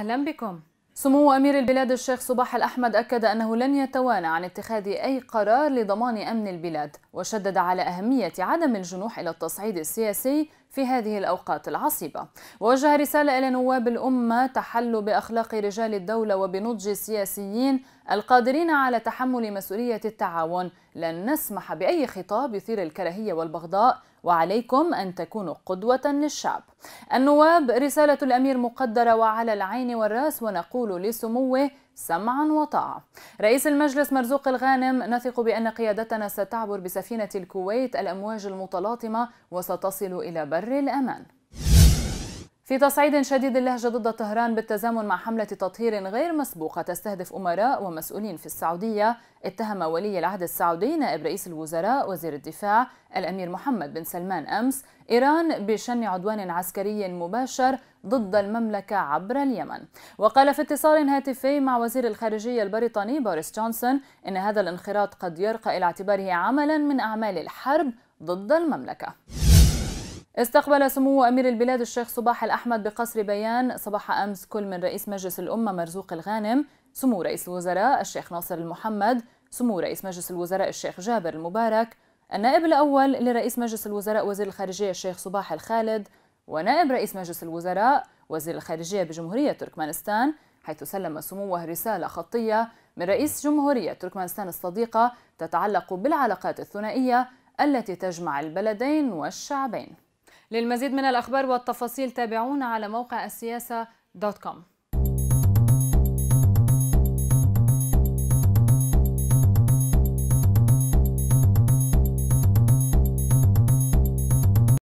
أهلا بكم سمو أمير البلاد الشيخ صباح الأحمد أكد أنه لن يتوانى عن اتخاذ أي قرار لضمان أمن البلاد وشدد على أهمية عدم الجنوح إلى التصعيد السياسي في هذه الأوقات العصيبة ووجه رسالة إلى نواب الأمة تحلوا بأخلاق رجال الدولة وبنضج السياسيين القادرين على تحمل مسؤولية التعاون لن نسمح بأي خطاب يثير الكراهية والبغضاء وعليكم أن تكونوا قدوة للشعب النواب رسالة الأمير مقدرة وعلى العين والرأس ونقول لسموه سمعا وطاعة رئيس المجلس مرزوق الغانم نثق بأن قيادتنا ستعبر بسفينة الكويت الأمواج المتلاطمة وستصل إلى بر الأمان في تصعيد شديد اللهجة ضد طهران بالتزامن مع حملة تطهير غير مسبوقة تستهدف أمراء ومسؤولين في السعودية اتهم ولي العهد السعودي نائب رئيس الوزراء وزير الدفاع الأمير محمد بن سلمان أمس إيران بشن عدوان عسكري مباشر ضد المملكة عبر اليمن وقال في اتصال هاتفي مع وزير الخارجية البريطاني بوريس جونسون إن هذا الانخراط قد يرقى إلى اعتباره عملا من أعمال الحرب ضد المملكة استقبل سمو أمير البلاد الشيخ صباح الأحمد بقصر بيان صباح أمس كل من رئيس مجلس الأمة مرزوق الغانم سمو رئيس الوزراء الشيخ ناصر المحمد سمو رئيس مجلس الوزراء الشيخ جابر المبارك النائب الأول لرئيس مجلس الوزراء وزير الخارجية الشيخ صباح الخالد ونائب رئيس مجلس الوزراء وزير الخارجية بجمهورية تركمانستان حيث سلم سموه رسالة خطية من رئيس جمهورية تركمانستان الصديقة تتعلق بالعلاقات الثنائية التي تجمع البلدين والشعبين للمزيد من الأخبار والتفاصيل تابعونا على موقع السياسة دوت كوم